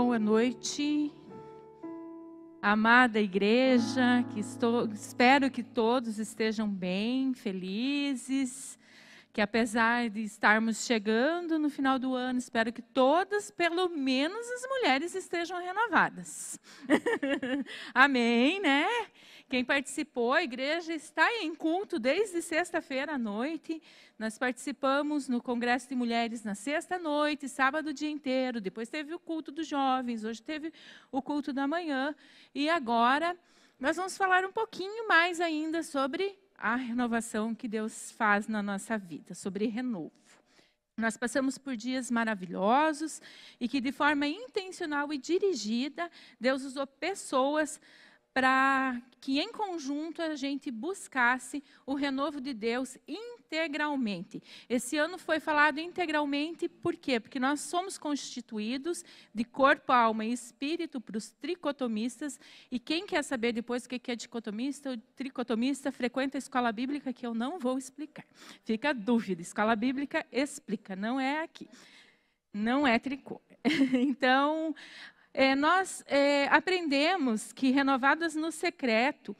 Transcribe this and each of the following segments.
boa noite, amada igreja, que estou, espero que todos estejam bem, felizes, que apesar de estarmos chegando no final do ano, espero que todas, pelo menos as mulheres, estejam renovadas. Amém, né? Quem participou, a igreja está em culto desde sexta-feira à noite. Nós participamos no Congresso de Mulheres na sexta-noite, sábado o dia inteiro. Depois teve o culto dos jovens, hoje teve o culto da manhã. E agora nós vamos falar um pouquinho mais ainda sobre a renovação que Deus faz na nossa vida, sobre renovo. Nós passamos por dias maravilhosos e que, de forma intencional e dirigida, Deus usou pessoas para que em conjunto a gente buscasse o renovo de Deus integralmente. Esse ano foi falado integralmente, por quê? Porque nós somos constituídos de corpo, alma e espírito para os tricotomistas, e quem quer saber depois o que é dicotomista ou tricotomista, frequenta a escola bíblica, que eu não vou explicar. Fica a dúvida, escola bíblica explica, não é aqui. Não é tricô. Então, é, nós é, aprendemos que renovadas no secreto,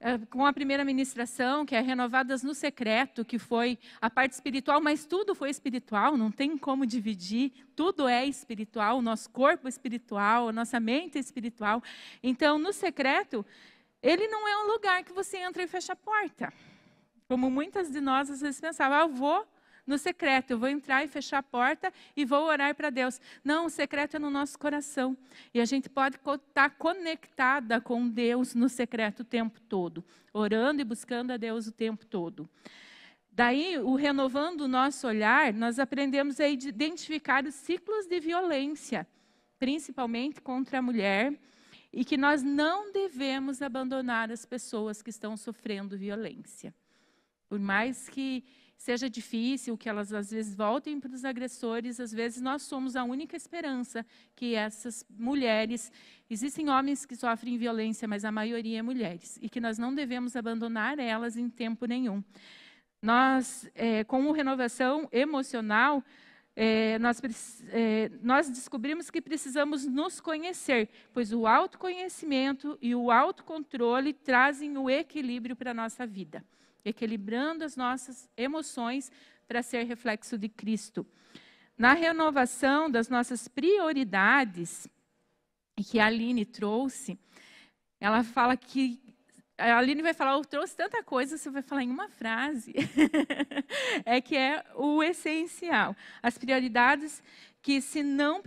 é, com a primeira ministração, que é renovadas no secreto, que foi a parte espiritual, mas tudo foi espiritual, não tem como dividir, tudo é espiritual, o nosso corpo espiritual, a nossa mente espiritual. Então, no secreto, ele não é um lugar que você entra e fecha a porta. Como muitas de nós às vezes pensavam, ah, eu vou no secreto, eu vou entrar e fechar a porta e vou orar para Deus. Não, o secreto é no nosso coração. E a gente pode estar tá conectada com Deus no secreto o tempo todo, orando e buscando a Deus o tempo todo. Daí, o renovando o nosso olhar, nós aprendemos a identificar os ciclos de violência, principalmente contra a mulher, e que nós não devemos abandonar as pessoas que estão sofrendo violência. Por mais que seja difícil, que elas às vezes voltem para os agressores, às vezes nós somos a única esperança que essas mulheres. Existem homens que sofrem violência, mas a maioria é mulheres, e que nós não devemos abandonar elas em tempo nenhum. Nós, é, com renovação emocional, é, nós, é, nós, descobrimos que precisamos nos conhecer, pois o autoconhecimento e o autocontrole trazem o equilíbrio para a nossa vida equilibrando as nossas emoções para ser reflexo de Cristo. Na renovação das nossas prioridades, que a Aline trouxe, ela fala que. A Aline vai falar, oh, eu trouxe tanta coisa, você vai falar em uma frase. é que é o essencial. As prioridades que se não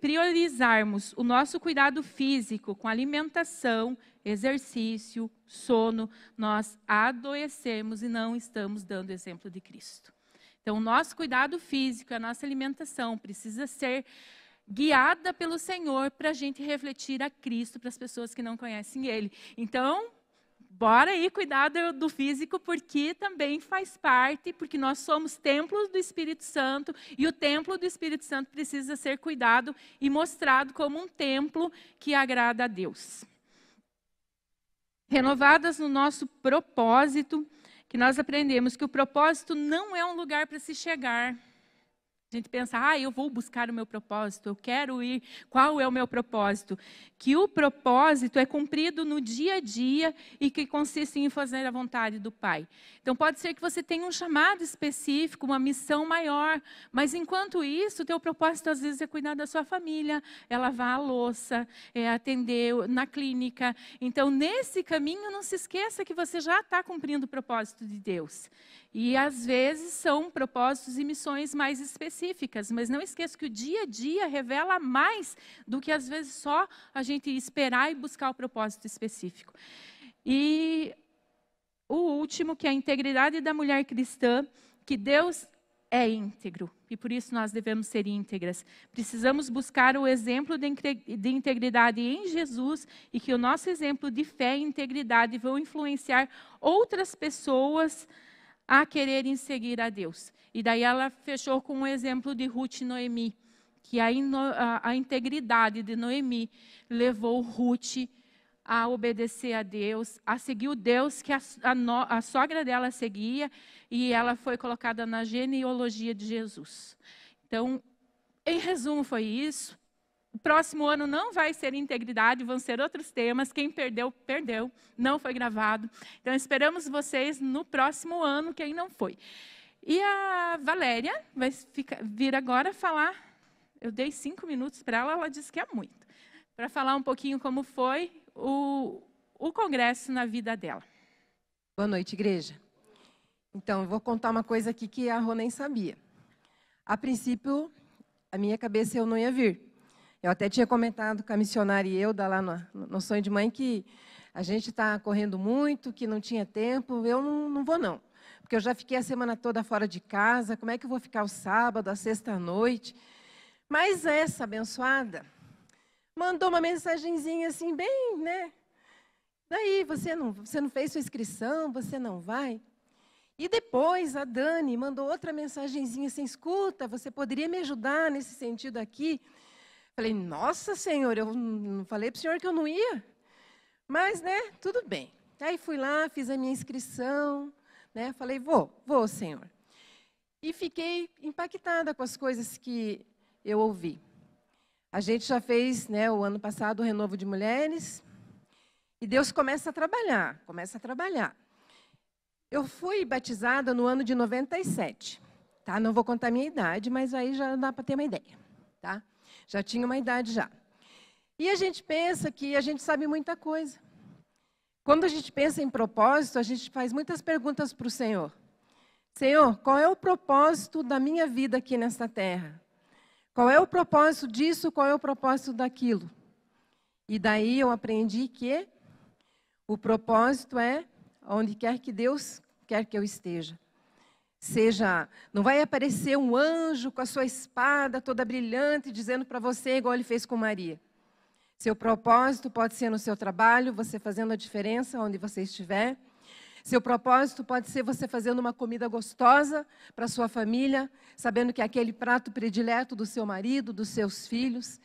priorizarmos o nosso cuidado físico com alimentação, exercício, sono, nós adoecemos e não estamos dando exemplo de Cristo. Então, o nosso cuidado físico, a nossa alimentação precisa ser guiada pelo Senhor para a gente refletir a Cristo para as pessoas que não conhecem Ele. Então, bora aí cuidar do, do, físico, porque também faz parte, porque nós somos templos do Espírito Santo e o templo do Espírito Santo precisa ser cuidado e mostrado como um templo que agrada a Deus. Renovadas no nosso propósito, que nós aprendemos que o propósito não é um lugar para se chegar, a gente pensa, ah, eu vou buscar o meu propósito, eu quero ir, qual é o meu propósito? Que o propósito é cumprido no dia a dia e que consiste em fazer a vontade do Pai. Então, pode ser que você tenha um chamado específico, uma missão maior, mas enquanto isso, o teu propósito às vezes é cuidar da sua família, é lavar a louça, é atender na clínica. Então, nesse caminho, não se esqueça que você já está cumprindo o propósito de Deus. E às vezes são propósitos e missões mais específicas, mas não esqueça que o dia a dia revela mais do que às vezes só a gente esperar e buscar o propósito específico. E o último, que é a integridade da mulher cristã, que Deus é íntegro e por isso nós devemos ser íntegras. Precisamos buscar o exemplo de integridade em Jesus e que o nosso exemplo de fé e integridade vão influenciar outras pessoas a quererem seguir a Deus. E daí ela fechou com o um exemplo de Ruth e Noemi, que a, a, a integridade de Noemi levou Ruth a obedecer a Deus, a seguir o Deus que a, a, no, a, sogra dela seguia, e ela foi colocada na genealogia de Jesus. Então, em resumo, foi isso o próximo ano não vai ser integridade, vão ser outros temas. Quem perdeu, perdeu. Não foi gravado. Então, esperamos vocês no próximo ano, quem não foi. E a Valéria vai ficar, vir agora falar. Eu dei cinco minutos para ela, ela disse que é muito. Para falar um pouquinho como foi o, o congresso na vida dela. Boa noite, igreja. Então, eu vou contar uma coisa aqui que a Rô nem sabia. A princípio, a minha cabeça eu não ia vir. Eu até tinha comentado com a missionária e eu, da lá no, no Sonho de Mãe, que a gente está correndo muito, que não tinha tempo. Eu não, não vou, não. Porque eu já fiquei a semana toda fora de casa. Como é que eu vou ficar o sábado, a sexta-noite? Mas essa abençoada mandou uma mensagenzinha assim, bem, né? Daí, você não, você não fez sua inscrição, você não vai. E depois a Dani mandou outra mensagenzinha assim: escuta, você poderia me ajudar nesse sentido aqui? Falei, nossa senhor, eu não falei para o senhor que eu não ia. Mas, né, tudo bem. Aí fui lá, fiz a minha inscrição, né, falei, vou, vou, senhor. E fiquei impactada com as coisas que eu ouvi. A gente já fez, né, o ano passado, o Renovo de Mulheres, e Deus começa a trabalhar, começa a trabalhar. Eu fui batizada no ano de 97, tá? Não vou contar a minha idade, mas aí já dá para ter uma ideia, tá? já tinha uma idade já. E a gente pensa que a gente sabe muita coisa. Quando a gente pensa em propósito, a gente faz muitas perguntas para o Senhor. Senhor, qual é o propósito da minha vida aqui nesta terra? Qual é o propósito disso? Qual é o propósito daquilo? E daí eu aprendi que o propósito é onde quer que Deus quer que eu esteja seja, não vai aparecer um anjo com a sua espada toda brilhante dizendo para você igual ele fez com Maria. Seu propósito pode ser no seu trabalho, você fazendo a diferença onde você estiver. Seu propósito pode ser você fazendo uma comida gostosa para sua família, sabendo que é aquele prato predileto do seu marido, dos seus filhos.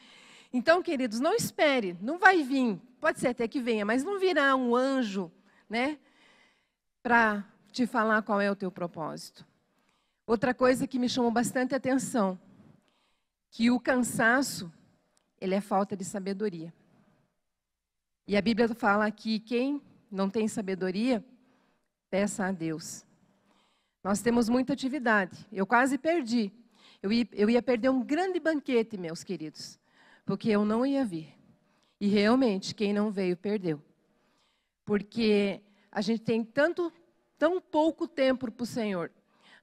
Então, queridos, não espere, não vai vir. Pode ser até que venha, mas não virá um anjo, né, para te falar qual é o teu propósito. Outra coisa que me chamou bastante atenção, que o cansaço, ele é falta de sabedoria. E a Bíblia fala que quem não tem sabedoria, peça a Deus. Nós temos muita atividade. Eu quase perdi. Eu ia, eu ia perder um grande banquete, meus queridos, porque eu não ia vir. E realmente, quem não veio, perdeu. Porque a gente tem tanto, tão pouco tempo para o Senhor.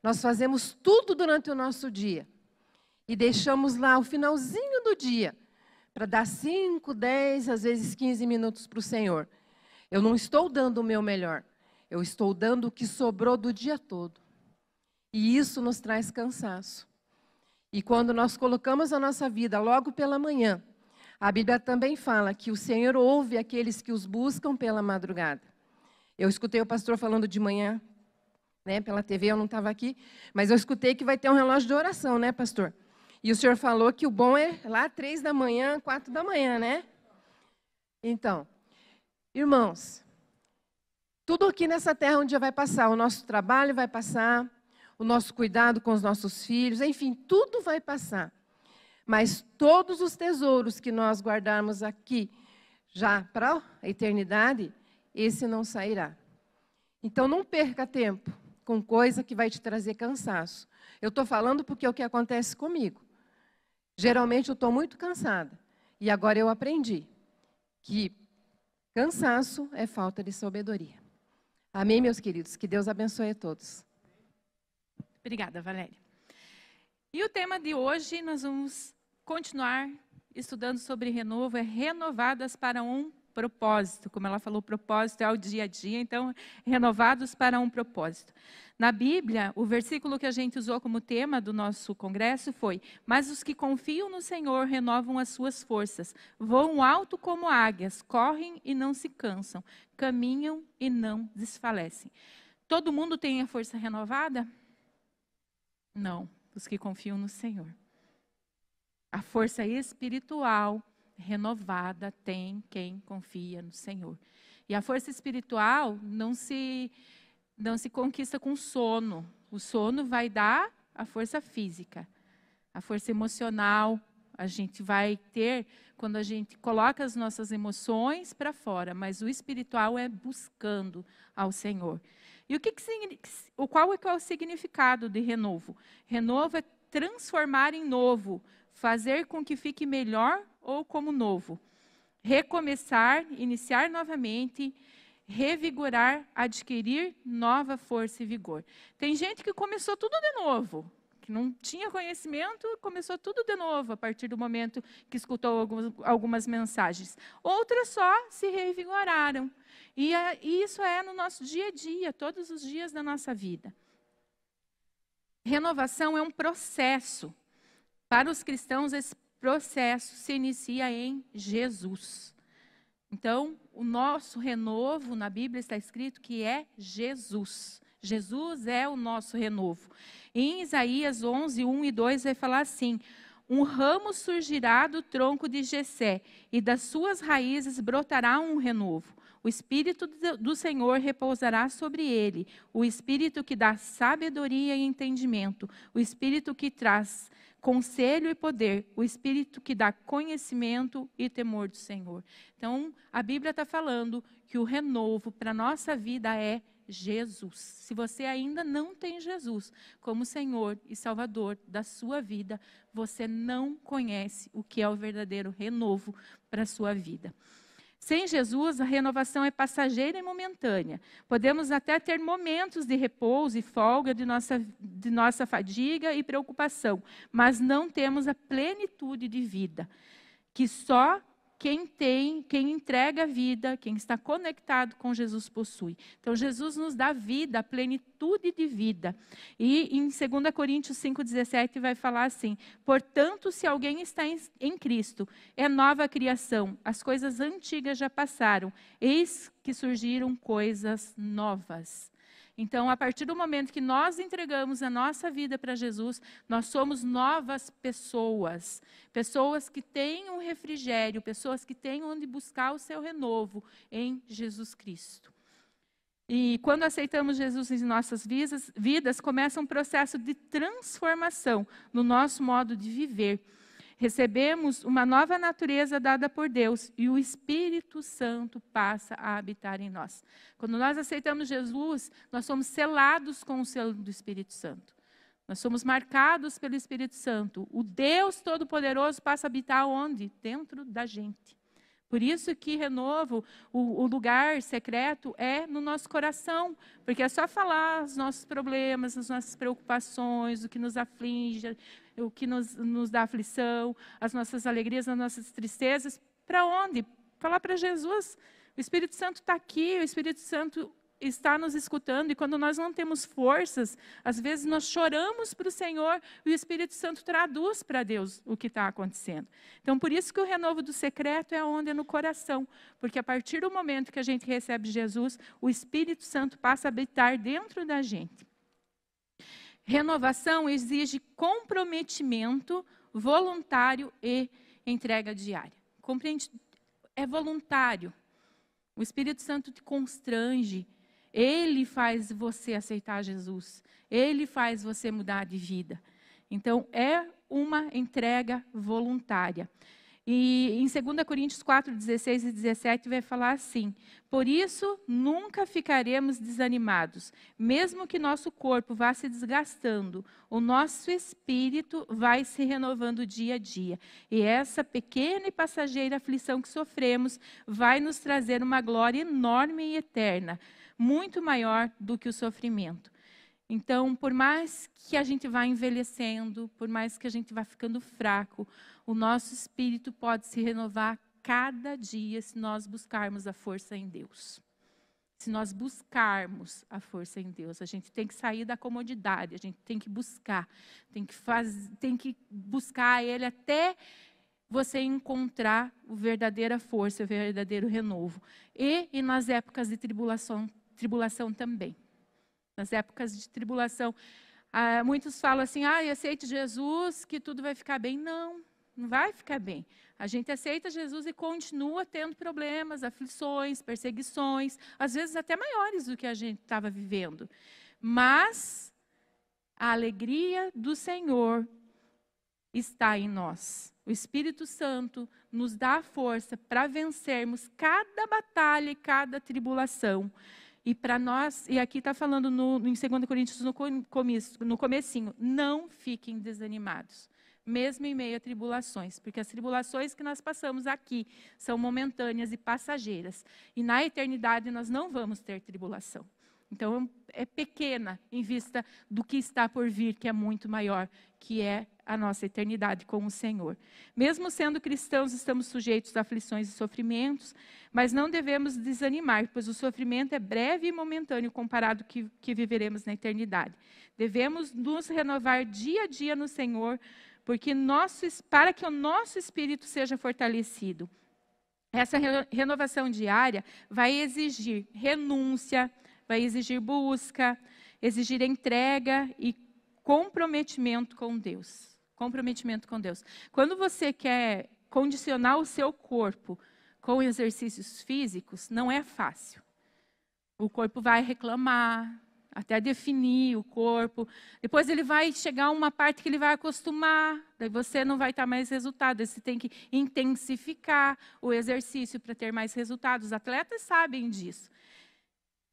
Nós fazemos tudo durante o nosso dia e deixamos lá o finalzinho do dia para dar 5, 10, às vezes 15 minutos para o Senhor. Eu não estou dando o meu melhor, eu estou dando o que sobrou do dia todo. E isso nos traz cansaço. E quando nós colocamos a nossa vida logo pela manhã, a Bíblia também fala que o Senhor ouve aqueles que os buscam pela madrugada. Eu escutei o pastor falando de manhã, né? Pela TV eu não estava aqui, mas eu escutei que vai ter um relógio de oração, né, pastor? E o senhor falou que o bom é lá três da manhã, quatro da manhã, né? Então, irmãos, tudo aqui nessa terra um dia vai passar. O nosso trabalho vai passar, o nosso cuidado com os nossos filhos, enfim, tudo vai passar. Mas todos os tesouros que nós guardarmos aqui, já para a eternidade, esse não sairá. Então não perca tempo com coisa que vai te trazer cansaço. Eu estou falando porque é o que acontece comigo. Geralmente eu estou muito cansada. E agora eu aprendi que cansaço é falta de sabedoria. Amém, meus queridos? Que Deus abençoe a todos. Obrigada, Valéria. E o tema de hoje, nós vamos continuar estudando sobre renovo, é renovadas para um propósito, como ela falou, propósito é o dia a dia, então, renovados para um propósito. Na Bíblia, o versículo que a gente usou como tema do nosso congresso foi: Mas os que confiam no Senhor renovam as suas forças, voam alto como águias, correm e não se cansam, caminham e não desfalecem. Todo mundo tem a força renovada? Não, os que confiam no Senhor. A força espiritual renovada tem quem confia no Senhor. E a força espiritual não se não se conquista com sono. O sono vai dar a força física. A força emocional a gente vai ter quando a gente coloca as nossas emoções para fora, mas o espiritual é buscando ao Senhor. E o que, que o qual é, qual é o significado de renovo? Renovo é transformar em novo, fazer com que fique melhor ou como novo, recomeçar, iniciar novamente, revigorar, adquirir nova força e vigor. Tem gente que começou tudo de novo, que não tinha conhecimento, começou tudo de novo a partir do momento que escutou algumas, mensagens. Outras só se revigoraram. e isso é no nosso dia a dia, todos os dias da nossa vida. Renovação é um processo para os cristãos, esse processo se inicia em Jesus. Então, o nosso renovo, na Bíblia está escrito que é Jesus. Jesus é o nosso renovo. Em Isaías 11, 1 e 2 vai falar assim: Um ramo surgirá do tronco de Jessé, e das suas raízes brotará um renovo. O espírito do Senhor repousará sobre ele, o espírito que dá sabedoria e entendimento, o espírito que traz conselho e poder, o Espírito que dá conhecimento e temor do Senhor. Então, a Bíblia está falando que o renovo para a nossa vida é Jesus. Se você ainda não tem Jesus como Senhor e Salvador da sua vida, você não conhece o que é o verdadeiro renovo para a sua vida. Sem Jesus, a renovação é passageira e momentânea. Podemos até ter momentos de repouso e folga de nossa, de nossa fadiga e preocupação, mas não temos a plenitude de vida, que só quem tem, quem entrega a vida, quem está conectado com Jesus possui. Então Jesus nos dá vida, plenitude de vida. E em 2 Coríntios 5:17 vai falar assim: "Portanto, se alguém está em, em Cristo, é nova criação. As coisas antigas já passaram, eis que surgiram coisas novas." Então, a partir do momento que nós entregamos a nossa vida para Jesus, nós somos novas pessoas. Pessoas que têm um refrigério, pessoas que têm onde buscar o seu renovo em Jesus Cristo. E quando aceitamos Jesus em nossas vidas, vidas começa um processo de transformação no nosso modo de viver. Recebemos uma nova natureza dada por Deus e o Espírito Santo passa a habitar em nós. Quando nós aceitamos Jesus, nós somos selados com o selo do Espírito Santo. Nós somos marcados pelo Espírito Santo. O Deus Todo-Poderoso passa a habitar onde? Dentro da gente. Por isso que renovo, o, o, lugar secreto é no nosso coração, porque é só falar os nossos problemas, as nossas preocupações, o que nos aflige, o que nos, nos dá aflição, as nossas alegrias, as nossas tristezas, para onde? Falar para Jesus. O Espírito Santo está aqui, o Espírito Santo está nos escutando, e quando nós não temos forças, às vezes nós choramos para o Senhor e o Espírito Santo traduz para Deus o que está acontecendo. Então, por isso que o renovo do secreto é onde é no coração, porque a partir do momento que a gente recebe Jesus, o Espírito Santo passa a habitar dentro da gente. Renovação exige comprometimento voluntário e entrega diária. Compreende? É voluntário. O Espírito Santo te constrange. Ele faz você aceitar Jesus. Ele faz você mudar de vida. Então, é uma entrega voluntária. E em 2 Coríntios 4, 16 e 17 vai falar assim: Por isso nunca ficaremos desanimados, mesmo que nosso corpo vá se desgastando, o nosso espírito vai se renovando dia a dia. E essa pequena e passageira aflição que sofremos vai nos trazer uma glória enorme e eterna, muito maior do que o sofrimento. Então, por mais que a gente vá envelhecendo, por mais que a gente vá ficando fraco, o nosso espírito pode se renovar cada dia se nós buscarmos a força em Deus. Se nós buscarmos a força em Deus, a gente tem que sair da comodidade, a gente tem que buscar, tem que, tem que buscar Ele até você encontrar a verdadeira força, o verdadeiro renovo. E, e nas épocas de tribulação, tribulação também nas épocas de tribulação. Ah, muitos falam assim: ah, aceite Jesus, que tudo vai ficar bem. Não, não vai ficar bem. A gente aceita Jesus e continua tendo problemas, aflições, perseguições, às vezes até maiores do que a gente estava vivendo. Mas a alegria do Senhor está em nós. O Espírito Santo nos dá a força para vencermos cada batalha e cada tribulação. E para nós, e aqui está falando no, em 2 Coríntios no, começo, no comecinho, não fiquem desanimados, mesmo em meio a tribulações, porque as tribulações que nós passamos aqui são momentâneas e passageiras, e na eternidade nós não vamos ter tribulação. Então, é pequena em vista do que está por vir, que é muito maior, que é a nossa eternidade com o Senhor. Mesmo sendo cristãos, estamos sujeitos a aflições e sofrimentos, mas não devemos desanimar, pois o sofrimento é breve e momentâneo comparado com que, que viveremos na eternidade. Devemos nos renovar dia a dia no Senhor, porque nosso, para que o nosso espírito seja fortalecido. Essa renovação diária vai exigir renúncia, vai exigir busca, exigir entrega e comprometimento com Deus. Comprometimento com Deus. Quando você quer condicionar o seu corpo com exercícios físicos, não é fácil. O corpo vai reclamar, até definir o corpo. Depois ele vai chegar a uma parte que ele vai acostumar, daí você não vai estar mais resultado. Você tem que intensificar o exercício para ter mais resultados. Os atletas sabem disso.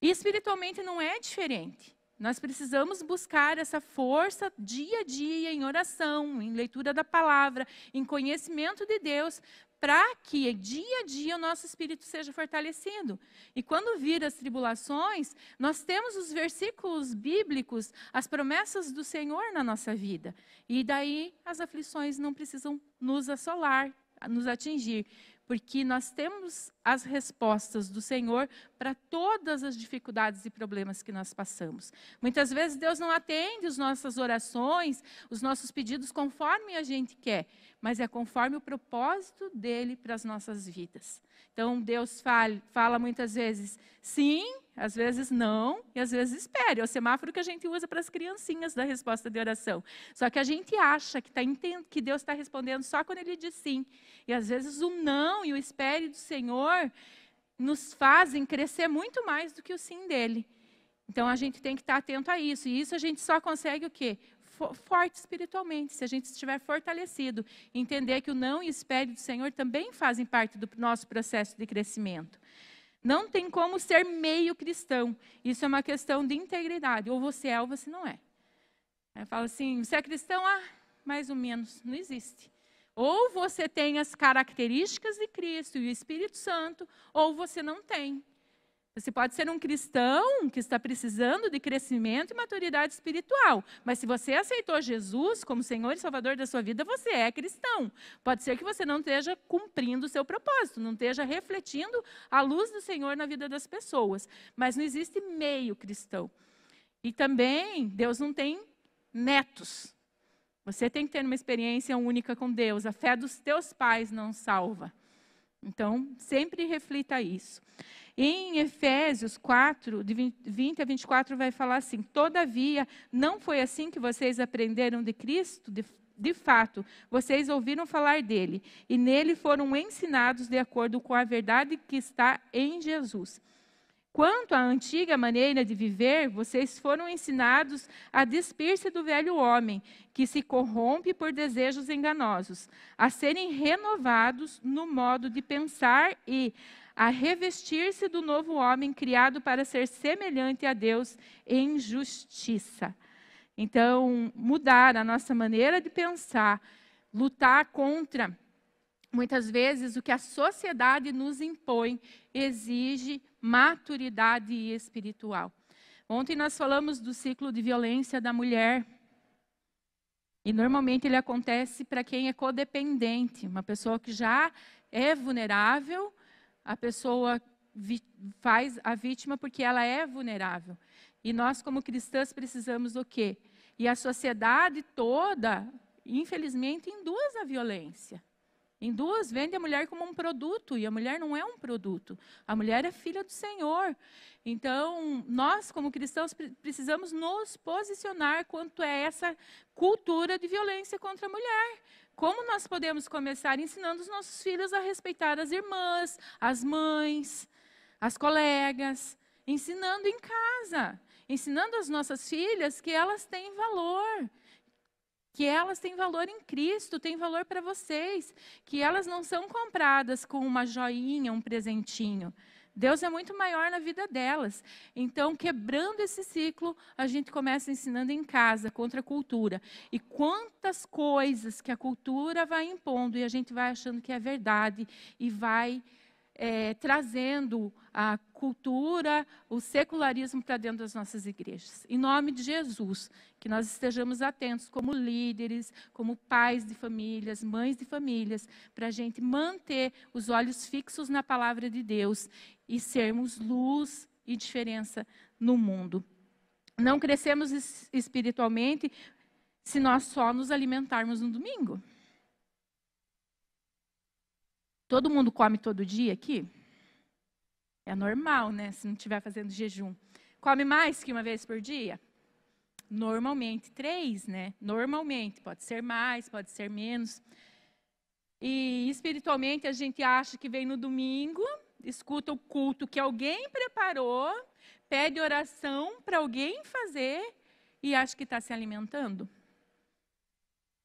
E espiritualmente não é diferente. Nós precisamos buscar essa força dia a dia em oração, em leitura da palavra, em conhecimento de Deus, para que dia a dia o nosso espírito seja fortalecido. E quando vir as tribulações, nós temos os versículos bíblicos, as promessas do Senhor na nossa vida. E daí as aflições não precisam nos assolar, nos atingir porque nós temos as respostas do Senhor para todas as dificuldades e problemas que nós passamos. Muitas vezes Deus não atende as nossas orações, os nossos pedidos conforme a gente quer, mas é conforme o propósito dele para as nossas vidas. Então, Deus fala, fala muitas vezes sim, às vezes não, e às vezes espere. É o semáforo que a gente usa para as criancinhas da resposta de oração. Só que a gente acha que, tá, que Deus está respondendo só quando ele diz sim. E às vezes o não e o espere do Senhor nos fazem crescer muito mais do que o sim dele. Então a gente tem que estar tá atento a isso. E isso a gente só consegue o quê? forte espiritualmente, se a gente estiver fortalecido. Entender que o não e espere do Senhor também fazem parte do nosso processo de crescimento. Não tem como ser meio cristão. Isso é uma questão de integridade. Ou você é ou você não é. Eu falo assim: você é cristão? Ah, mais ou menos. Não existe. Ou você tem as características de Cristo e o Espírito Santo, ou você não tem. Você pode ser um cristão que está precisando de crescimento e maturidade espiritual, mas se você aceitou Jesus como Senhor e Salvador da sua vida, você é cristão. Pode ser que você não esteja cumprindo o seu propósito, não esteja refletindo a luz do Senhor na vida das pessoas, mas não existe meio cristão. E também, Deus não tem netos. Você tem que ter uma experiência única com Deus. A fé dos teus pais não salva. Então, sempre reflita isso. Em Efésios 4, de 20 a 24, vai falar assim: Todavia, não foi assim que vocês aprenderam de Cristo? De, de fato, vocês ouviram falar dele, e nele foram ensinados de acordo com a verdade que está em Jesus. Quanto à antiga maneira de viver, vocês foram ensinados a despir-se do velho homem, que se corrompe por desejos enganosos, a serem renovados no modo de pensar e a revestir-se do novo homem criado para ser semelhante a Deus em justiça. Então, mudar a nossa maneira de pensar, lutar contra muitas vezes o que a sociedade nos impõe, exige maturidade espiritual. Ontem nós falamos do ciclo de violência da mulher. E normalmente ele acontece para quem é codependente, uma pessoa que já é vulnerável, a pessoa faz a vítima porque ela é vulnerável. E nós, como cristãs, precisamos do quê? E a sociedade toda, infelizmente, induz a violência. Induz, vende a mulher como um produto, e a mulher não é um produto. A mulher é filha do Senhor. Então, nós, como cristãos, precisamos nos posicionar quanto a essa cultura de violência contra a mulher. Como nós podemos começar ensinando os nossos filhos a respeitar as irmãs, as mães, as colegas, ensinando em casa, ensinando as nossas filhas que elas têm valor, que elas têm valor em Cristo, têm valor para vocês, que elas não são compradas com uma joinha, um presentinho, Deus é muito maior na vida delas. Então, quebrando esse ciclo, a gente começa ensinando em casa, contra a cultura. E quantas coisas que a cultura vai impondo e a gente vai achando que é verdade e vai é, trazendo a cultura, o secularismo para dentro das nossas igrejas. Em nome de Jesus, que nós estejamos atentos como líderes, como pais de famílias, mães de famílias, para a gente manter os olhos fixos na palavra de Deus e sermos luz e diferença no mundo. Não crescemos espiritualmente se nós só nos alimentarmos no domingo. Todo mundo come todo dia aqui? É normal, né? Se não estiver fazendo jejum. Come mais que uma vez por dia? Normalmente três, né? Normalmente. Pode ser mais, pode ser menos. E espiritualmente a gente acha que vem no domingo, escuta o culto que alguém preparou, pede oração para alguém fazer e acha que está se alimentando.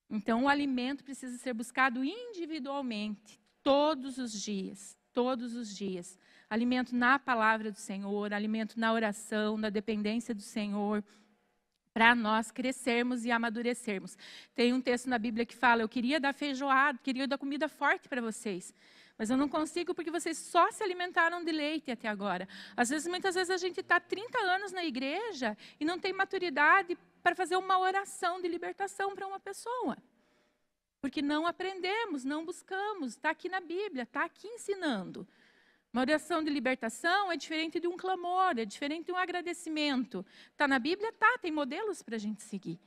Então, o alimento precisa ser buscado individualmente todos os dias, todos os dias. Alimento na palavra do Senhor, alimento na oração, na dependência do Senhor, para nós crescermos e amadurecermos. Tem um texto na Bíblia que fala: Eu queria dar feijoada, queria dar comida forte para vocês. Mas eu não consigo porque vocês só se alimentaram de leite até agora. Às vezes, muitas vezes, a gente está 30 anos na igreja e não tem maturidade para fazer uma oração de libertação para uma pessoa. Porque não aprendemos, não buscamos. Está aqui na Bíblia, está aqui ensinando. Uma oração de libertação é diferente de um clamor, é diferente de um agradecimento. Está na Bíblia? está. tem modelos para a gente seguir.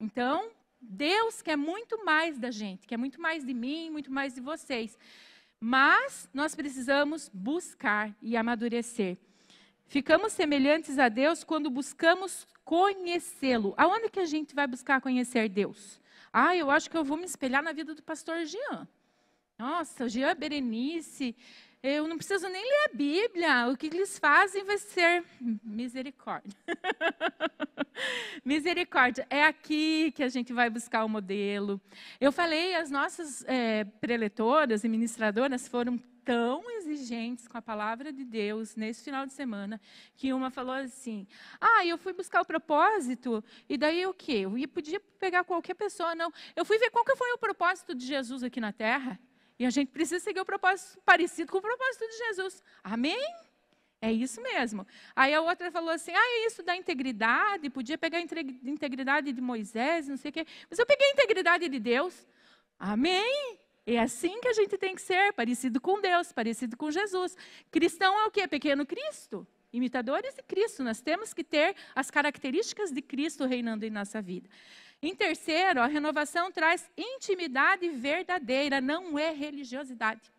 Então, Deus quer muito mais da gente, quer muito mais de mim, muito mais de vocês. Mas nós precisamos buscar e amadurecer. Ficamos semelhantes a Deus quando buscamos conhecê-lo. Aonde que a gente vai buscar conhecer Deus? Ah, eu acho que eu vou me espelhar na vida do pastor Jean. Nossa, Jean Berenice, eu não preciso nem ler a Bíblia. O que eles fazem vai ser misericórdia. misericórdia. É aqui que a gente vai buscar o modelo. Eu falei, as nossas é, preletoras e ministradoras foram tão exigentes com a palavra de Deus nesse final de semana que uma falou assim: Ah, eu fui buscar o propósito e daí o quê? Eu podia pegar qualquer pessoa, não. Eu fui ver qual que foi o propósito de Jesus aqui na Terra. E a gente precisa seguir o propósito parecido com o propósito de Jesus. Amém? É isso mesmo. Aí a outra falou assim: ah, é isso da integridade, podia pegar a integridade de Moisés, não sei o quê. Mas eu peguei a integridade de Deus. Amém? É assim que a gente tem que ser, parecido com Deus, parecido com Jesus. Cristão é o quê? Pequeno Cristo. Imitadores de Cristo. Nós temos que ter as características de Cristo reinando em nossa vida. Em terceiro, a renovação traz intimidade verdadeira, não é religiosidade.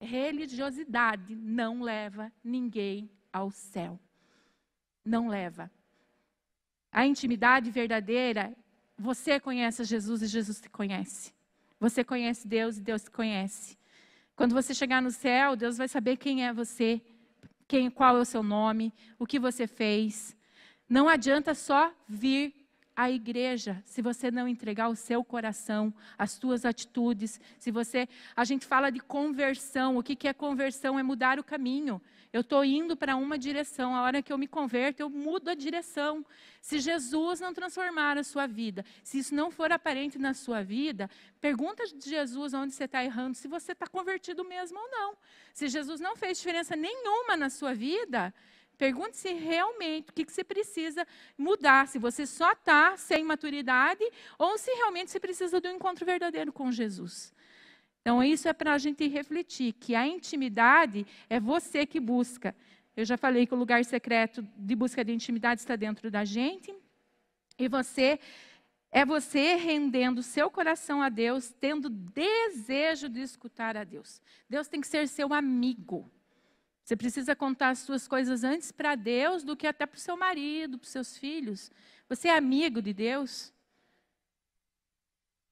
Religiosidade não leva ninguém ao céu. Não leva. A intimidade verdadeira, você conhece Jesus e Jesus te conhece. Você conhece Deus e Deus te conhece. Quando você chegar no céu, Deus vai saber quem é você, quem, qual é o seu nome, o que você fez. Não adianta só vir a igreja se você não entregar o seu coração, as suas atitudes, se você, a gente fala de conversão, o que que é conversão? É mudar o caminho. Eu estou indo para uma direção, a hora que eu me converto, eu mudo a direção. Se Jesus não transformar a sua vida, se isso não for aparente na sua vida, pergunta de Jesus onde você está errando, se você está convertido mesmo ou não. Se Jesus não fez diferença nenhuma na sua vida, Pergunte se realmente o que, que você precisa mudar, se você só está sem maturidade ou se realmente você precisa do um encontro verdadeiro com Jesus. Então, isso é para a gente refletir, que a intimidade é você que busca. Eu já falei que o lugar secreto de busca de intimidade está dentro da gente. E você é você rendendo seu coração a Deus, tendo desejo de escutar a Deus. Deus tem que ser seu amigo. Você precisa contar as suas coisas antes para Deus do que até para o seu marido, para os seus filhos. Você é amigo de Deus?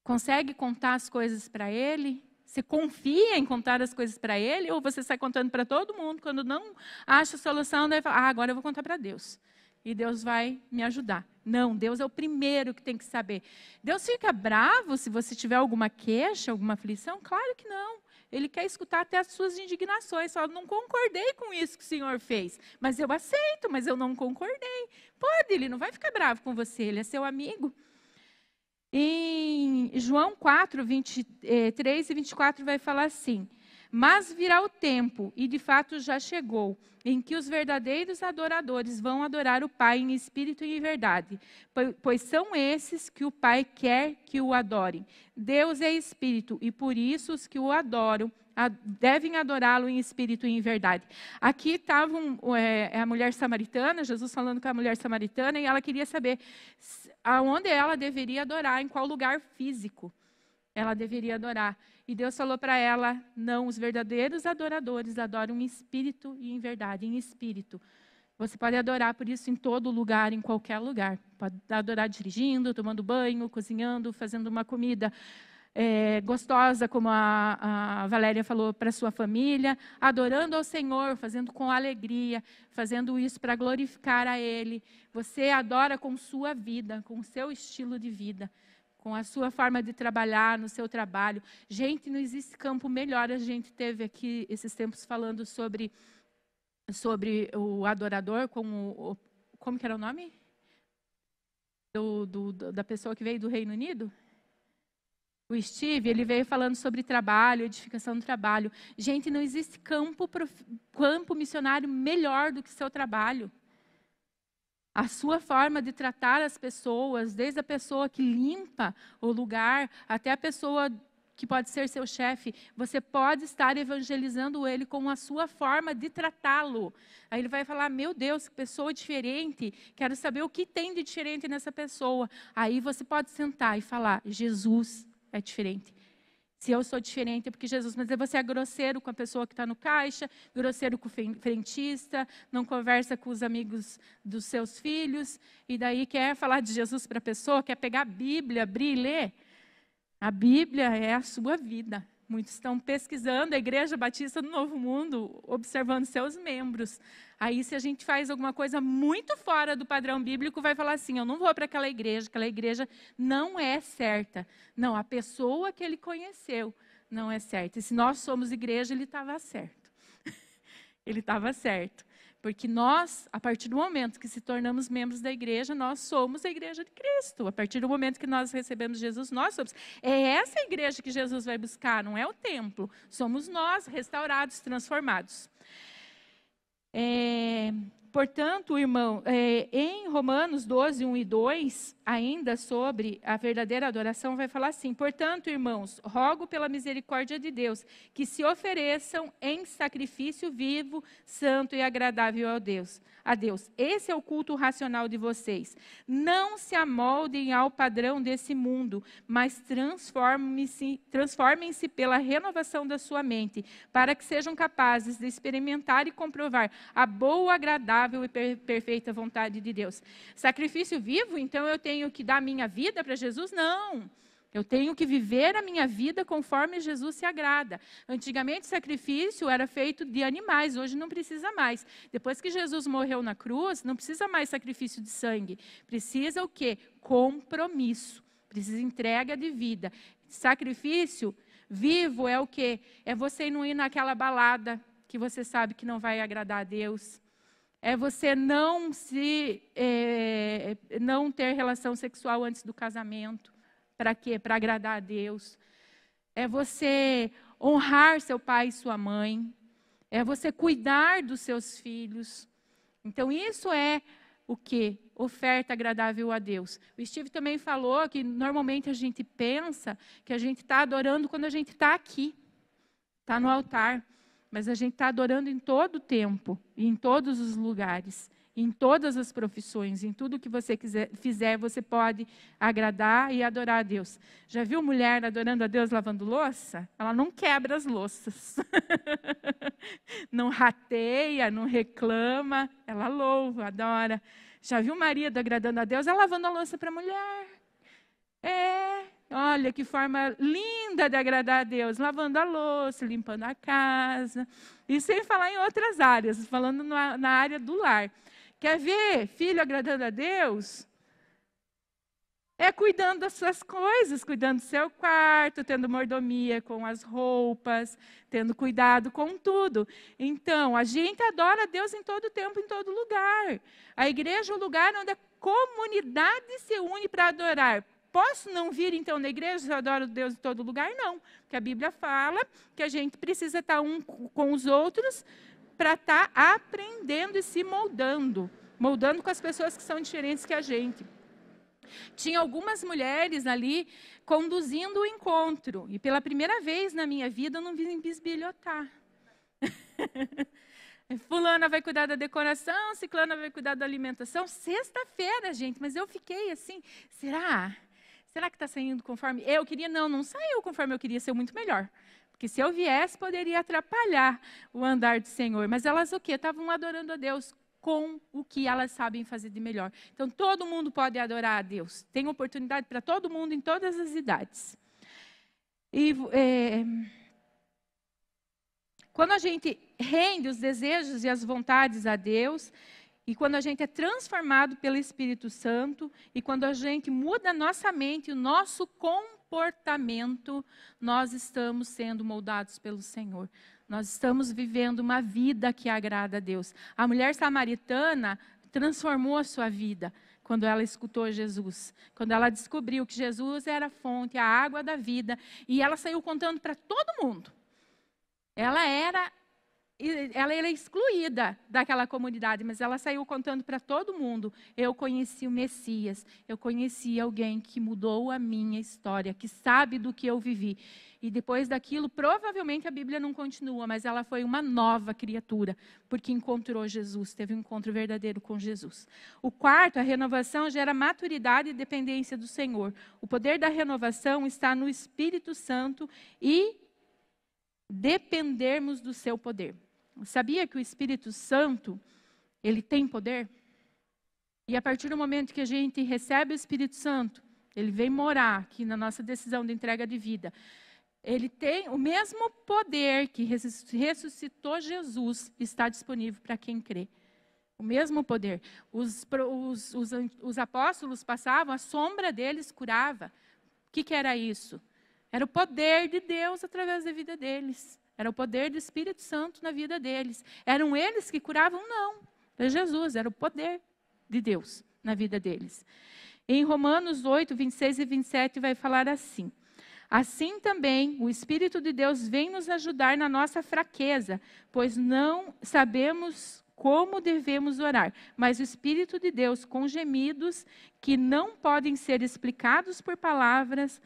Consegue contar as coisas para Ele? Você confia em contar as coisas para Ele? Ou você sai contando para todo mundo? Quando não acha solução, daí fala, ah, agora eu vou contar para Deus. E Deus vai me ajudar. Não, Deus é o primeiro que tem que saber. Deus fica bravo se você tiver alguma queixa, alguma aflição? Claro que não. Ele quer escutar até as suas indignações. Fala, não concordei com isso que o senhor fez, mas eu aceito, mas eu não concordei. Pode, ele não vai ficar bravo com você, ele é seu amigo. Em João 4, 23 eh, e 24, vai falar assim. Mas virá o tempo, e de fato já chegou, em que os verdadeiros adoradores vão adorar o Pai em espírito e em verdade, pois são esses que o Pai quer que o adorem. Deus é espírito, e por isso os que o adoram devem adorá-lo em espírito e em verdade. Aqui estava é, é, a mulher samaritana, Jesus falando com a mulher samaritana, e ela queria saber aonde ela deveria adorar, em qual lugar físico ela deveria adorar. E Deus falou para ela: não, os verdadeiros adoradores adoram em espírito e em verdade, em espírito. Você pode adorar por isso em todo lugar, em qualquer lugar. Pode adorar dirigindo, tomando banho, cozinhando, fazendo uma comida é, gostosa, como a, a Valéria falou, para sua família. Adorando ao Senhor, fazendo com alegria, fazendo isso para glorificar a Ele. Você adora com sua vida, com o seu estilo de vida com a sua forma de trabalhar, no seu trabalho. Gente, não existe campo melhor. A gente teve aqui esses tempos falando sobre, sobre o adorador, como, como que era o nome? Do, do, da pessoa que veio do Reino Unido? O Steve, ele veio falando sobre trabalho, edificação do trabalho. Gente, não existe campo, campo missionário melhor do que seu trabalho. A sua forma de tratar as pessoas, desde a pessoa que limpa o lugar até a pessoa que pode ser seu chefe, você pode estar evangelizando ele com a sua forma de tratá-lo. Aí ele vai falar: Meu Deus, que pessoa diferente, quero saber o que tem de diferente nessa pessoa. Aí você pode sentar e falar: Jesus é diferente. Se eu sou diferente, é porque Jesus. Mas você é grosseiro com a pessoa que está no caixa, grosseiro com o frentista, não conversa com os amigos dos seus filhos, e daí quer falar de Jesus para a pessoa, quer pegar a Bíblia, abrir e ler. A Bíblia é a sua vida. Muitos estão pesquisando a Igreja Batista do Novo Mundo, observando seus membros. Aí, se a gente faz alguma coisa muito fora do padrão bíblico, vai falar assim: eu não vou para aquela igreja, aquela igreja não é certa. Não, a pessoa que ele conheceu não é certa. E se nós somos igreja, ele estava certo. ele estava certo. Porque nós, a partir do momento que se tornamos membros da igreja, nós somos a igreja de Cristo. A partir do momento que nós recebemos Jesus, nós somos. É essa igreja que Jesus vai buscar, não é o templo. Somos nós, restaurados, transformados. É, Portanto, irmão, é, em Romanos 12, 1 e 2, ainda sobre a verdadeira adoração, vai falar assim: Portanto, irmãos, rogo pela misericórdia de Deus que se ofereçam em sacrifício vivo, santo e agradável a Deus. A Deus. Esse é o culto racional de vocês. Não se amoldem ao padrão desse mundo, mas transformem-se transformem pela renovação da sua mente, para que sejam capazes de experimentar e comprovar a boa, agradável agradável e per perfeita vontade de Deus. Sacrifício vivo, então eu tenho que dar minha vida para Jesus? Não. Eu tenho que viver a minha vida conforme Jesus se agrada. Antigamente, sacrifício era feito de animais, hoje não precisa mais. Depois que Jesus morreu na cruz, não precisa mais sacrifício de sangue. Precisa o quê? Compromisso. Precisa entrega de vida. Sacrifício vivo é o quê? É você não ir naquela balada que você sabe que não vai agradar a Deus é você não se é, não ter relação sexual antes do casamento. Para quê? Para agradar a Deus. É você honrar seu pai e sua mãe. É você cuidar dos seus filhos. Então isso é o que? Oferta agradável a Deus. O Steve também falou que normalmente a gente pensa que a gente está adorando quando a gente está aqui, está no altar mas a gente está adorando em todo o tempo, em todos os lugares, em todas as profissões, em tudo que você quiser, fizer, você pode agradar e adorar a Deus. Já viu mulher adorando a Deus lavando louça? Ela não quebra as louças, não rateia, não reclama, ela louva, adora. Já viu marido agradando a Deus? É lavando a louça para a mulher. É, Olha que forma linda de agradar a Deus, lavando a louça, limpando a casa, e sem falar em outras áreas, falando na, na área do lar. Quer ver filho agradando a Deus? É cuidando das suas coisas, cuidando do seu quarto, tendo mordomia com as roupas, tendo cuidado com tudo. Então, a gente adora a Deus em todo tempo, em todo lugar. A igreja é o lugar onde a comunidade se une para adorar posso não vir então na igreja eu adoro Deus em todo lugar? Não, porque a Bíblia fala que a gente precisa estar um com os outros para estar tá aprendendo e se moldando, moldando com as pessoas que são diferentes que a gente. Tinha algumas mulheres ali conduzindo o encontro, e pela primeira vez na minha vida eu não vi bisbilhotar. Fulana vai cuidar da decoração, ciclana vai cuidar da alimentação. Sexta-feira, gente, mas eu fiquei assim, será? Será? será que está saindo conforme eu queria? Não, não saiu conforme eu queria, Ser muito melhor. Porque se eu viesse, poderia atrapalhar o andar do Senhor. Mas elas o quê? Estavam adorando a Deus com o que elas sabem fazer de melhor. Então, todo mundo pode adorar a Deus. Tem oportunidade para todo mundo, em todas as idades. E é, quando a gente rende os desejos e as vontades a Deus, e quando a gente é transformado pelo Espírito Santo, e quando a gente muda a nossa mente, o nosso comportamento, nós estamos sendo moldados pelo Senhor. Nós estamos vivendo uma vida que agrada a Deus. A mulher samaritana transformou a sua vida quando ela escutou Jesus, quando ela descobriu que Jesus era a fonte, a água da vida, e ela saiu contando para todo mundo. Ela era ela era é excluída daquela comunidade, mas ela saiu contando para todo mundo: eu conheci o Messias, eu conheci alguém que mudou a minha história, que sabe do que eu vivi. E depois daquilo, provavelmente a Bíblia não continua, mas ela foi uma nova criatura, porque encontrou Jesus, teve um encontro verdadeiro com Jesus. O quarto, a renovação gera maturidade e dependência do Senhor. O poder da renovação está no Espírito Santo e dependermos do seu poder. Sabia que o Espírito Santo, ele tem poder? E a partir do momento que a gente recebe o Espírito Santo, ele vem morar aqui na nossa decisão de entrega de vida. Ele tem o mesmo poder que ressuscitou Jesus, está disponível para quem crê. O mesmo poder. Os, os, os, os apóstolos passavam, a sombra deles curava. O que, que era isso? Era o poder de Deus através da vida deles. Era o poder do Espírito Santo na vida deles. Eram eles que curavam? Não. Era Jesus, era o poder de Deus na vida deles. Em Romanos 8, 26 e 27 vai falar assim: Assim também o Espírito de Deus vem nos ajudar na nossa fraqueza, pois não sabemos como devemos orar, mas o Espírito de Deus, com gemidos que não podem ser explicados por palavras,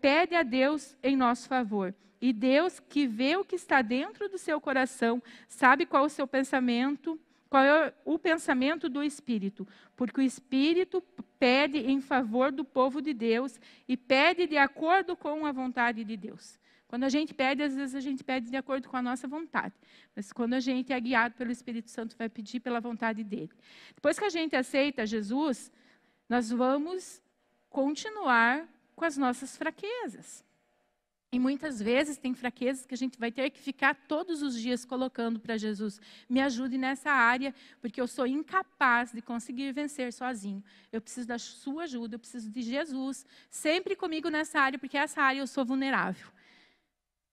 pede a Deus em nosso favor. E Deus, que vê o que está dentro do seu coração, sabe qual é o seu pensamento, qual é o pensamento do Espírito. Porque o Espírito pede em favor do povo de Deus e pede de acordo com a vontade de Deus. Quando a gente pede, às vezes a gente pede de acordo com a nossa vontade. Mas quando a gente é guiado pelo Espírito Santo, vai pedir pela vontade dele. Depois que a gente aceita Jesus, nós vamos continuar com as nossas fraquezas. E muitas vezes tem fraquezas que a gente vai ter que ficar todos os dias colocando para Jesus. Me ajude nessa área, porque eu sou incapaz de conseguir vencer sozinho. Eu preciso da sua ajuda, eu preciso de Jesus sempre comigo nessa área, porque essa área eu sou vulnerável.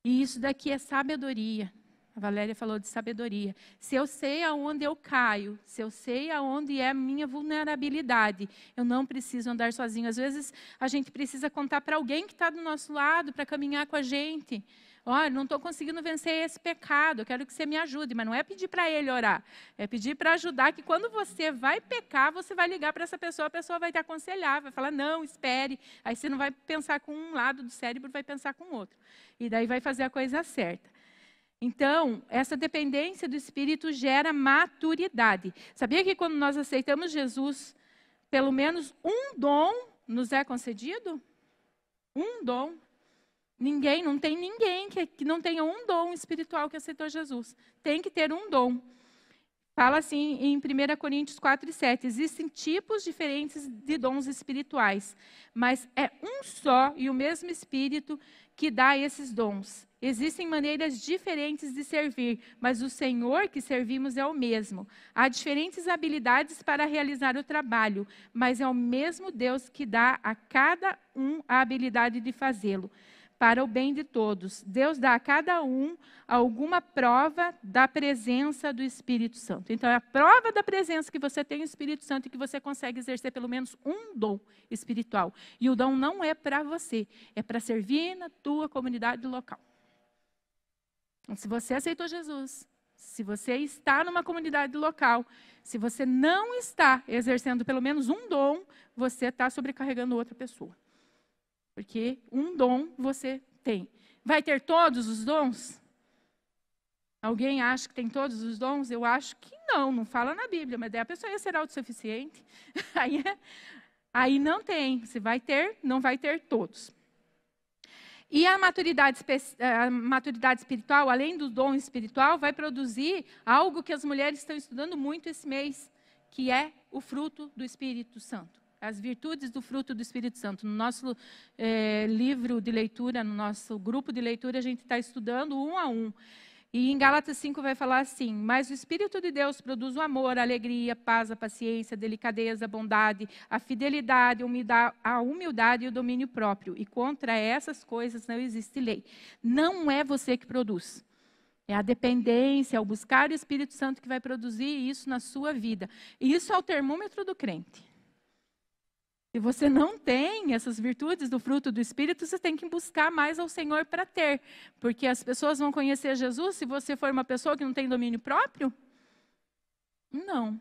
E isso daqui é sabedoria. A Valéria falou de sabedoria. Se eu sei aonde eu caio, se eu sei aonde é a minha vulnerabilidade, eu não preciso andar sozinho. Às vezes a gente precisa contar para alguém que está do nosso lado para caminhar com a gente. Olha, não estou conseguindo vencer esse pecado, eu quero que você me ajude. Mas não é pedir para ele orar, é pedir para ajudar, que quando você vai pecar, você vai ligar para essa pessoa, a pessoa vai te aconselhar, vai falar, não, espere. Aí você não vai pensar com um lado do cérebro, vai pensar com o outro. E daí vai fazer a coisa certa. Então, essa dependência do Espírito gera maturidade. Sabia que quando nós aceitamos Jesus, pelo menos um dom nos é concedido? Um dom. Ninguém, não tem ninguém que, que não tenha um dom espiritual que aceitou Jesus. Tem que ter um dom. Fala assim em 1 Coríntios 4 e 7. Existem tipos diferentes de dons espirituais, mas é um só e o mesmo Espírito que dá esses dons. Existem maneiras diferentes de servir, mas o Senhor que servimos é o mesmo. Há diferentes habilidades para realizar o trabalho, mas é o mesmo Deus que dá a cada um a habilidade de fazê-lo para o bem de todos. Deus dá a cada um alguma prova da presença do Espírito Santo. Então, é a prova da presença que você tem o Espírito Santo e que você consegue exercer pelo menos um dom espiritual. E o dom não é para você, é para servir na tua comunidade local. Então, se você aceitou Jesus, se você está numa comunidade local, se você não está exercendo pelo menos um dom, você está sobrecarregando outra pessoa. Porque um dom você tem. Vai ter todos os dons? Alguém acha que tem todos os dons? Eu acho que não, não fala na Bíblia, mas daí a pessoa ia ser autossuficiente. Aí, aí não tem. Se vai ter, não vai ter todos. E a maturidade, a maturidade espiritual, além do dom espiritual, vai produzir algo que as mulheres estão estudando muito esse mês, que é o fruto do Espírito Santo as virtudes do fruto do Espírito Santo. No nosso é, livro de leitura, no nosso grupo de leitura, a gente está estudando um a um. E em Gálatas 5 vai falar assim: Mas o Espírito de Deus produz o amor, a alegria, a paz, a paciência, a delicadeza, a bondade, a fidelidade, a humildade e o domínio próprio. E contra essas coisas não existe lei. Não é você que produz. É a dependência, é o buscar o Espírito Santo que vai produzir isso na sua vida. E isso é o termômetro do crente e você não tem essas virtudes do fruto do Espírito, você tem que buscar mais ao Senhor para ter. Porque as pessoas vão conhecer Jesus se você for uma pessoa que não tem domínio próprio? Não.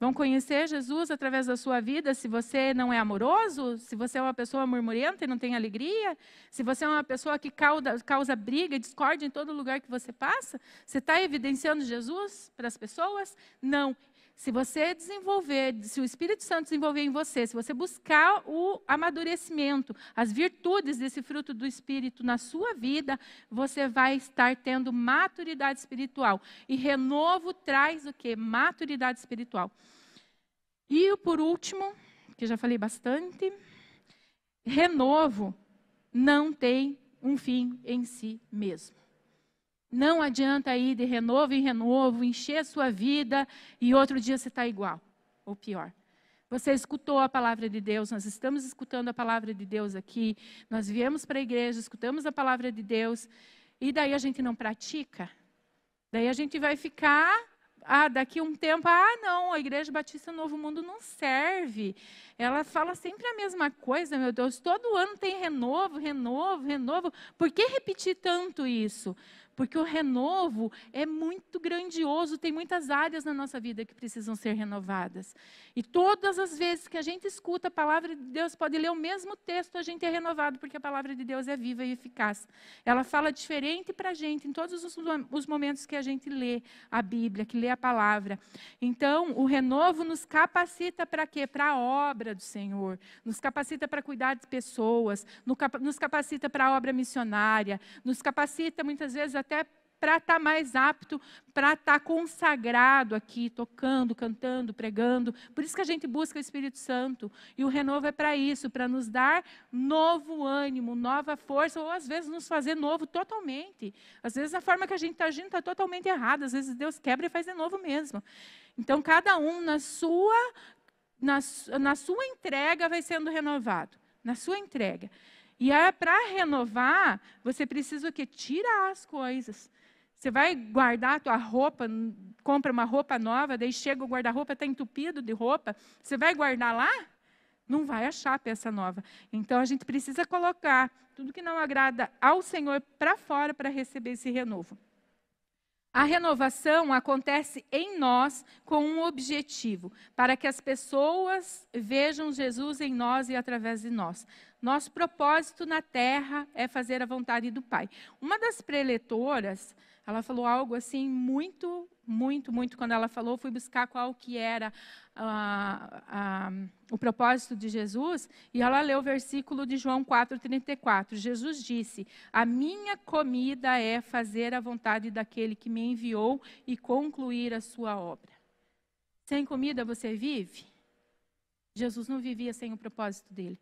Vão conhecer Jesus através da sua vida se você não é amoroso, se você é uma pessoa murmurenta e não tem alegria, se você é uma pessoa que causa, causa briga e discórdia em todo lugar que você passa? Você está evidenciando Jesus para as pessoas? Não. Se você desenvolver, se o Espírito Santo desenvolver em você, se você buscar o amadurecimento, as virtudes desse fruto do Espírito na sua vida, você vai estar tendo maturidade espiritual. E renovo traz o que? Maturidade espiritual. E por último, que já falei bastante, renovo não tem um fim em si mesmo. Não adianta ir de renovo em renovo, encher sua vida e outro dia você está igual, ou pior. Você escutou a palavra de Deus, nós estamos escutando a palavra de Deus aqui, nós viemos para a igreja, escutamos a palavra de Deus, e daí a gente não pratica. Daí a gente vai ficar, ah, daqui um tempo, ah, não, a Igreja Batista Novo Mundo não serve. Ela fala sempre a mesma coisa, meu Deus, todo ano tem renovo, renovo, renovo. Por que repetir tanto isso? porque o renovo é muito grandioso, tem muitas áreas na nossa vida que precisam ser renovadas. E todas as vezes que a gente escuta a palavra de Deus, pode ler o mesmo texto, a gente é renovado, porque a palavra de Deus é viva e eficaz. Ela fala diferente para a gente em todos os, momentos que a gente lê a Bíblia, que lê a palavra. Então, o renovo nos capacita para quê? Para a obra do Senhor, nos capacita para cuidar de pessoas, nos capacita para a obra missionária, nos capacita muitas vezes até até para estar tá mais apto, para estar tá consagrado aqui, tocando, cantando, pregando. Por isso que a gente busca o Espírito Santo. E o renovo é para isso, para nos dar novo ânimo, nova força, ou às vezes nos fazer novo totalmente. Às vezes a forma que a gente está agindo está totalmente errada, às vezes Deus quebra e faz de novo mesmo. Então, cada um na sua, na, na sua entrega vai sendo renovado. Na sua entrega. E é para renovar, você precisa o quê? Tirar as coisas. Você vai guardar a tua roupa, compra uma roupa nova, daí chega o guarda-roupa, está entupido de roupa. Você vai guardar lá? Não vai achar peça nova. Então a gente precisa colocar tudo que não agrada ao Senhor para fora para receber esse renovo. A renovação acontece em nós com um objetivo, para que as pessoas vejam Jesus em nós e através de nós. Nosso propósito na terra é fazer a vontade do Pai. Uma das preletoras, ela falou algo assim muito, muito, muito. Quando ela falou, fui buscar qual que era o propósito de Jesus, e ela leu o versículo de João 4,34. Jesus disse: A minha comida é fazer a vontade daquele que me enviou e concluir a sua obra. Sem comida você vive? Jesus não vivia sem o propósito dele.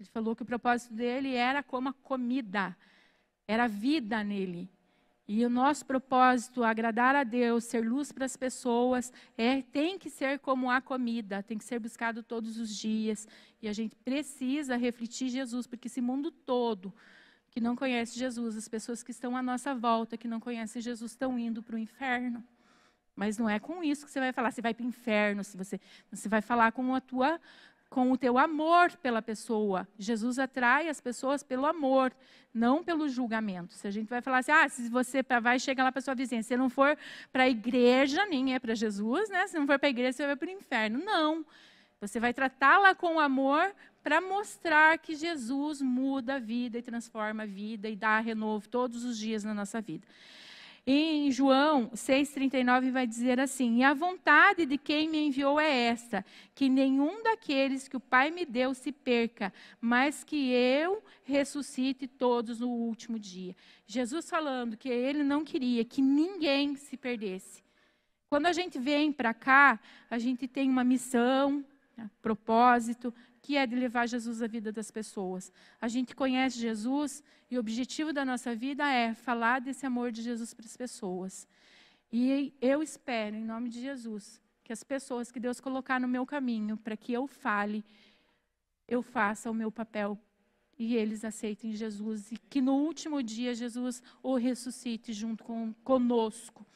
Ele falou que o propósito dele era como a comida, era vida nele. E o nosso propósito, agradar a Deus, ser luz para as pessoas, é, tem que ser como a comida, tem que ser buscado todos os dias. E a gente precisa refletir Jesus, porque esse mundo todo que não conhece Jesus, as pessoas que estão à nossa volta, que não conhecem Jesus, estão indo para o inferno. Mas não é com isso que você vai falar, você vai para o inferno, se você, você vai falar com a tua com o teu amor pela pessoa. Jesus atrai as pessoas pelo amor, não pelo julgamento. Se a gente vai falar assim, ah, se você vai chegar lá para sua vizinha, se não for para a igreja, nem é para Jesus, né? Se não for para a igreja, você vai para o inferno. Não. Você vai tratá-la com amor para mostrar que Jesus muda a vida e transforma a vida e dá renovo todos os dias na nossa vida. Em João 6,39 vai dizer assim: E a vontade de quem me enviou é esta, que nenhum daqueles que o Pai me deu se perca, mas que eu ressuscite todos no último dia. Jesus falando que ele não queria que ninguém se perdesse. Quando a gente vem para cá, a gente tem uma missão, né, propósito, que é de levar Jesus à vida das pessoas. A gente conhece Jesus e o objetivo da nossa vida é falar desse amor de Jesus para as pessoas. E eu espero, em nome de Jesus, que as pessoas que Deus colocar no meu caminho para que eu fale, eu faça o meu papel e eles aceitem Jesus e que no último dia Jesus o ressuscite junto com conosco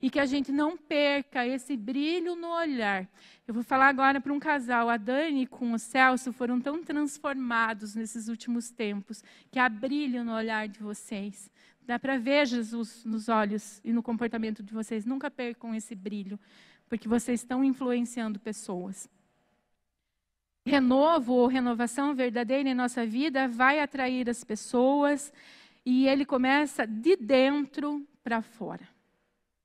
e que a gente não perca esse brilho no olhar. Eu vou falar agora para um casal. A Dani com o Celso foram tão transformados nesses últimos tempos que há brilho no olhar de vocês. Dá para ver Jesus nos olhos e no comportamento de vocês. Nunca percam esse brilho, porque vocês estão influenciando pessoas. Renovo ou renovação verdadeira em nossa vida vai atrair as pessoas e ele começa de dentro para fora.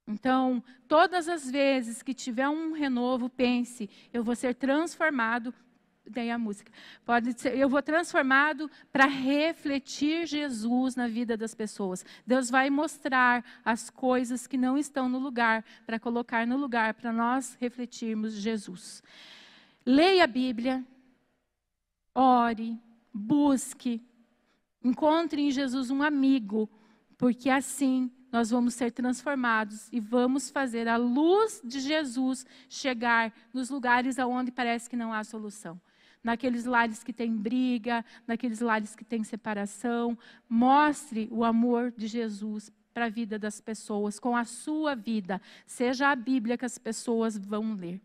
Então, todas as vezes que tiver um renovo, pense: eu vou ser transformado. Daí a música. Pode ser, eu vou transformado para refletir Jesus na vida das pessoas. Deus vai mostrar as coisas que não estão no lugar, para colocar no lugar, para nós refletirmos Jesus. Leia a Bíblia, ore, busque, encontre em Jesus um amigo, porque assim nós vamos ser transformados e vamos fazer a luz de Jesus chegar nos lugares aonde parece que não há solução. Naqueles lares que tem briga, naqueles lares que tem separação, mostre o amor de Jesus para a vida das pessoas, com a sua vida. Seja a Bíblia que as pessoas vão ler.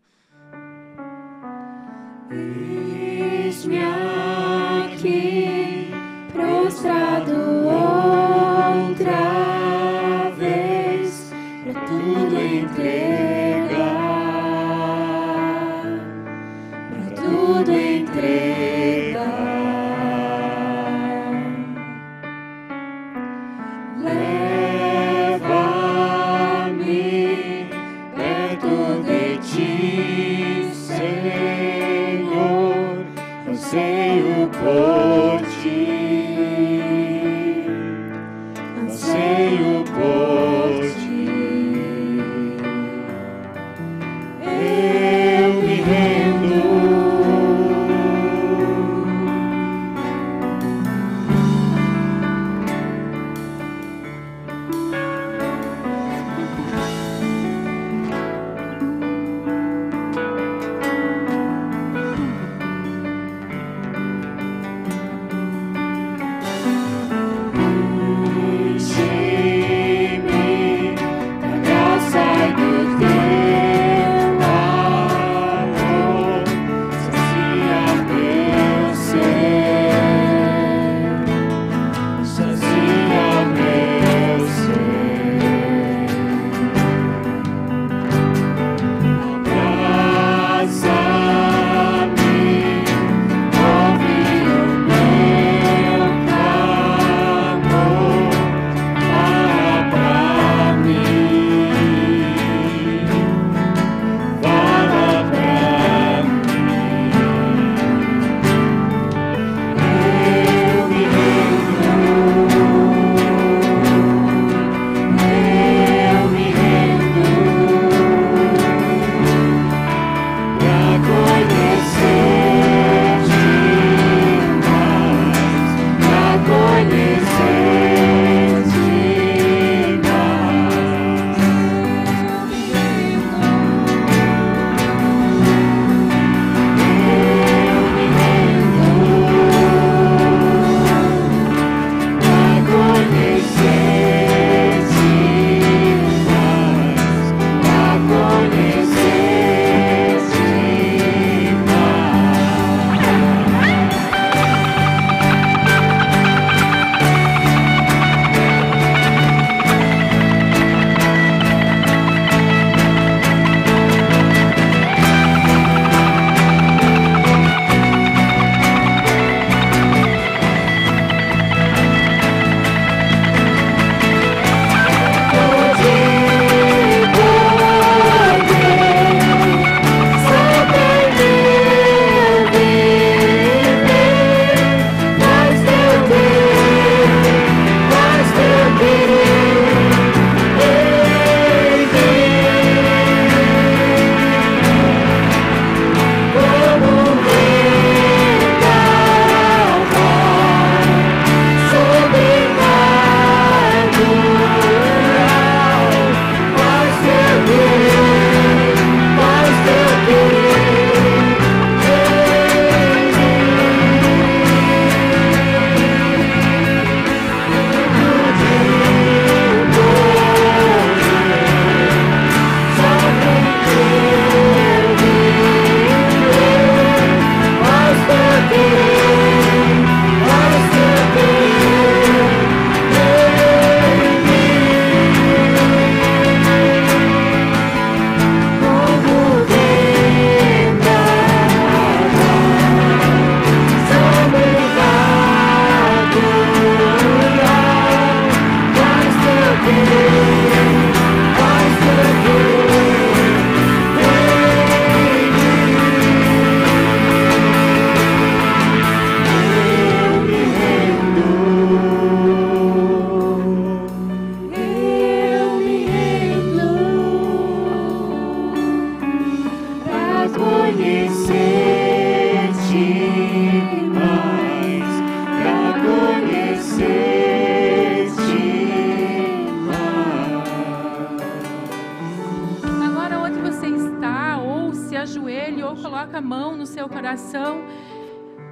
coloca a mão no seu coração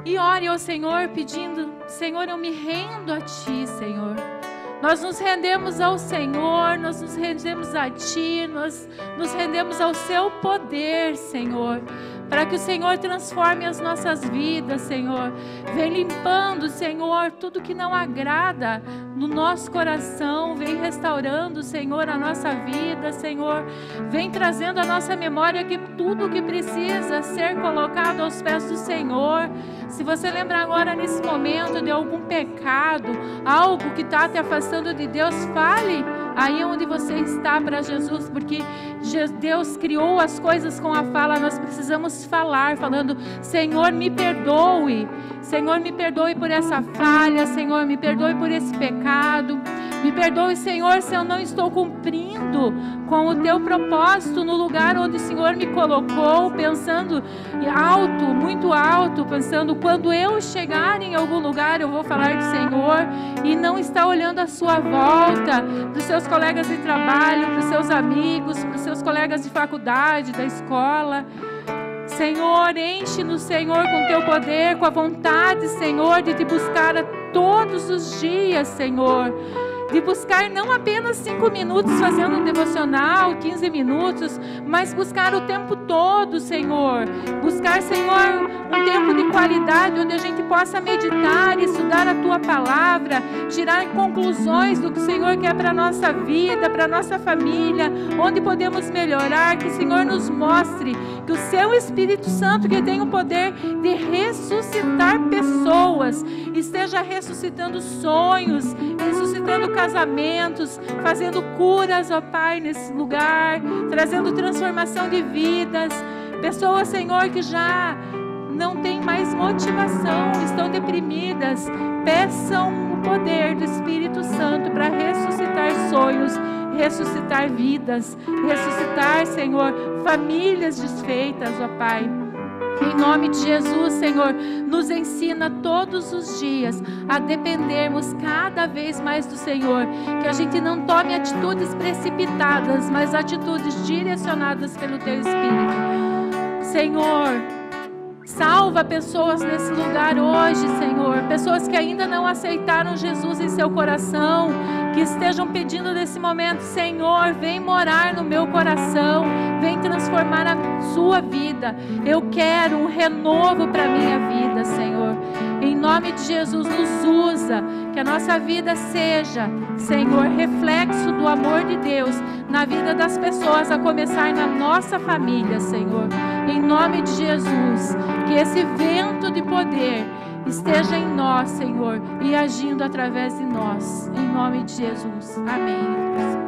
e ore ao Senhor pedindo: Senhor, eu me rendo a Ti, Senhor. Nós nos rendemos ao Senhor, nós nos rendemos a Ti, nós nos rendemos ao Seu poder, Senhor para que o Senhor transforme as nossas vidas, Senhor. Vem limpando, Senhor, tudo que não agrada no nosso coração, vem restaurando, Senhor, a nossa vida, Senhor. Vem trazendo à nossa memória que tudo que precisa ser colocado aos pés do Senhor. Se você lembra agora nesse momento de algum pecado, algo que está te afastando de Deus, fale aí é onde você está para Jesus, porque Deus criou as coisas com a fala, nós precisamos falar, falando: Senhor, me perdoe, Senhor, me perdoe por essa falha, Senhor, me perdoe por esse pecado, me perdoe, Senhor, se eu não estou cumprindo com o teu propósito no lugar onde o Senhor me colocou, pensando alto, muito alto, pensando quando eu chegar em algum lugar eu vou falar do Senhor e não está olhando à sua volta, para os seus colegas de trabalho, para os seus amigos, para os seus colegas de faculdade, da escola. Senhor, enche-nos, Senhor, com teu poder, com a vontade, Senhor, de te buscar a todos os dias, Senhor de buscar não apenas cinco minutos fazendo um devocional, 15 minutos, mas buscar o tempo todo, Senhor. Buscar, Senhor, um tempo de qualidade onde a gente possa meditar, estudar a tua palavra, tirar conclusões do que o Senhor quer para a nossa vida, para a nossa família, onde podemos melhorar, que o Senhor nos mostre que o seu Espírito Santo, que tem o poder de ressuscitar pessoas, esteja ressuscitando sonhos, ressuscitando casamentos, fazendo curas, ó Pai, nesse lugar, trazendo transformação de vidas. Pessoas, Senhor, que já não têm mais motivação, estão deprimidas, peçam o poder do Espírito Santo para ressuscitar sonhos, ressuscitar vidas, ressuscitar, Senhor, famílias desfeitas, ó Pai em nome de Jesus, Senhor, nos ensina todos os dias a dependermos cada vez mais do Senhor. Que a gente não tome atitudes precipitadas, mas atitudes direcionadas pelo Teu Espírito. Senhor, salva pessoas nesse lugar hoje, Senhor. Pessoas que ainda não aceitaram Jesus em seu coração que estejam pedindo nesse momento: Senhor, vem morar no meu coração, vem transformar a sua vida. Eu quero um renovo para a minha vida, Senhor. Em nome de Jesus, nos usa, que a nossa vida seja, Senhor, reflexo do amor de Deus na vida das pessoas, a começar na nossa família, Senhor. Em nome de Jesus, que esse vento de poder esteja em nós, Senhor, e agindo através de nós. Em nome de Jesus. Amém.